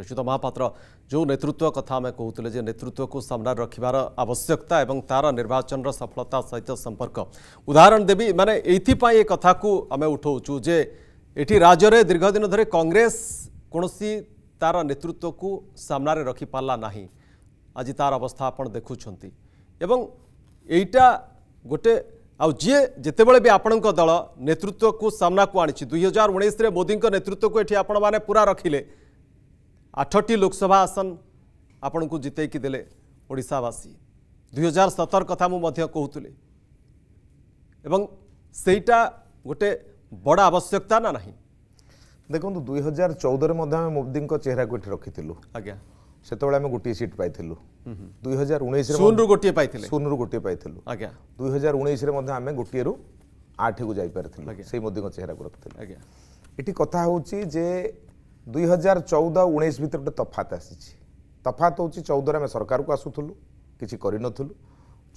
ରଚିତ ମହାପାତ୍ର ଯେଉଁ ନେତୃତ୍ୱ କଥା ଆମେ କହୁଥିଲେ ଯେ ନେତୃତ୍ୱକୁ ସାମ୍ନାରେ ରଖିବାର ଆବଶ୍ୟକତା ଏବଂ ତା'ର ନିର୍ବାଚନର ସଫଳତା ସହିତ ସମ୍ପର୍କ ଉଦାହରଣ ଦେବି ମାନେ ଏଇଥିପାଇଁ ଏ କଥାକୁ ଆମେ ଉଠାଉଛୁ ଯେ ଏଠି ରାଜ୍ୟରେ ଦୀର୍ଘଦିନ ଧରି କଂଗ୍ରେସ କୌଣସି ତା'ର ନେତୃତ୍ୱକୁ ସାମ୍ନାରେ ରଖିପାରିଲା ନାହିଁ ଆଜି ତା'ର ଅବସ୍ଥା ଆପଣ ଦେଖୁଛନ୍ତି ଏବଂ ଏଇଟା ଗୋଟେ ଆଉ ଯିଏ ଯେତେବେଳେ ବି ଆପଣଙ୍କ ଦଳ ନେତୃତ୍ୱକୁ ସାମ୍ନାକୁ ଆଣିଛି ଦୁଇହଜାର ଉଣେଇଶରେ ମୋଦିଙ୍କ ନେତୃତ୍ୱକୁ ଏଠି ଆପଣମାନେ ପୁରା ରଖିଲେ আঠটি লোকসভা আসন আপনার জিতাইকি দেলে ওড়শাবাসী দুই হাজার সতর কথা মধ্যে কুলে এবং সেইটা গোটে বড় আবশ্যকতা না না দেখুন দুই হাজার চৌদরে মধ্যে আমি মোদি চেহারা এটি রক্ষিলু আজ্ঞা সেতবে আমি গোটিয়ে সিট পাই দুই হাজার উনিশ গোটিয়ে পাই শূন্য গোটিয়ে পাই আজ্ঞা দুই হাজার উনিশে আমি গোটিয়ে আঠকু যাইপারি সেই মোদি চেহারা রক্ষি এটি কথা হচ্ছে যে ଦୁଇ ହଜାର ଚଉଦ ଉଣେଇଶ ଭିତରେ ଗୋଟେ ତଫାତ ଆସିଛି ତଫାତ ହେଉଛି ଚଉଦରେ ଆମେ ସରକାରକୁ ଆସୁଥିଲୁ କିଛି କରିନଥିଲୁ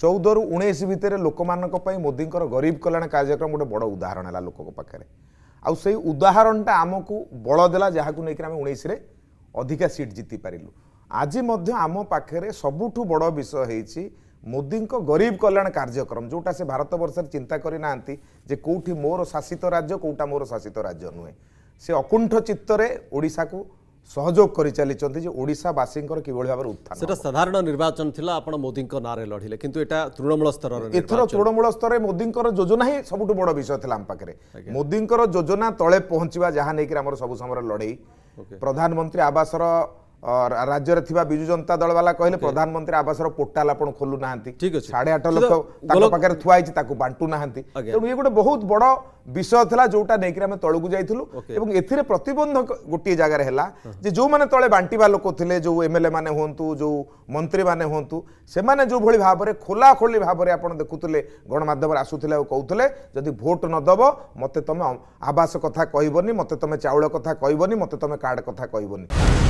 ଚଉଦରୁ ଉଣେଇଶ ଭିତରେ ଲୋକମାନଙ୍କ ପାଇଁ ମୋଦିଙ୍କର ଗରିବ କଲ୍ୟାଣ କାର୍ଯ୍ୟକ୍ରମ ଗୋଟେ ବଡ଼ ଉଦାହରଣ ହେଲା ଲୋକଙ୍କ ପାଖରେ ଆଉ ସେଇ ଉଦାହରଣଟା ଆମକୁ ବଳ ଦେଲା ଯାହାକୁ ନେଇକରି ଆମେ ଉଣେଇଶରେ ଅଧିକା ସିଟ୍ ଜିତିପାରିଲୁ ଆଜି ମଧ୍ୟ ଆମ ପାଖରେ ସବୁଠୁ ବଡ଼ ବିଷୟ ହେଇଛି ମୋଦିଙ୍କ ଗରିବ କଲ୍ୟାଣ କାର୍ଯ୍ୟକ୍ରମ ଯେଉଁଟା ସେ ଭାରତବର୍ଷରେ ଚିନ୍ତା କରିନାହାନ୍ତି ଯେ କେଉଁଠି ମୋର ଶାସିତ ରାଜ୍ୟ କେଉଁଟା ମୋର ଶାସିତ ରାଜ୍ୟ ନୁହେଁ ସେ ଅକୁଣ୍ଠ ଚିତ୍ତରେ ଓଡ଼ିଶାକୁ ସହଯୋଗ କରି ଚାଲିଛନ୍ତି ଯେ ଓଡ଼ିଶାବାସୀଙ୍କର କିଭଳି ଭାବରେ ଉତ୍ଥାନ ସେଟା ସାଧାରଣ ନିର୍ବାଚନ ଥିଲା ଆପଣ ମୋଦିଙ୍କ ନାଁରେ ଲଢ଼ିଲେ କିନ୍ତୁ ଏଟା ତୃଣମୂଳ ସ୍ତରରେ ଏଥର ତୃଣମୂଳ ସ୍ତରରେ ମୋଦିଙ୍କର ଯୋଜନା ହିଁ ସବୁଠୁ ବଡ଼ ବିଷୟ ଥିଲା ଆମ ପାଖରେ ମୋଦିଙ୍କର ଯୋଜନା ତଳେ ପହଞ୍ଚିବା ଯାହା ନେଇକରି ଆମର ସବୁ ସମୟରେ ଲଢ଼େଇ ପ୍ରଧାନମନ୍ତ୍ରୀ ଆବାସର राज्य विजु जनता दल वाला कहले प्रधानमंत्री आवास पोर्टाल आज खोलू ना ठीक है साढ़े आठ लक्ष पाखे थुआई बांटू ना तेणु ये गोटे बहुत बड़ विषय था जोटा नहीं तौक जाइलु ए प्रतिबंधक गोटे जगार है जो मैंने तले बांटा लोक थे जो एम एल ए मैंने हूँ जो मंत्री मैंने हूँ से जो भाई भाव में खोलाखोली भाव में आप देखुले गणमाम आसूले और कहते जदि भोट नदब मत तुम आवास कथा कहबनी मत तुम चाउल कथा कहबनी मत तुम कार्ड कथा कहबनी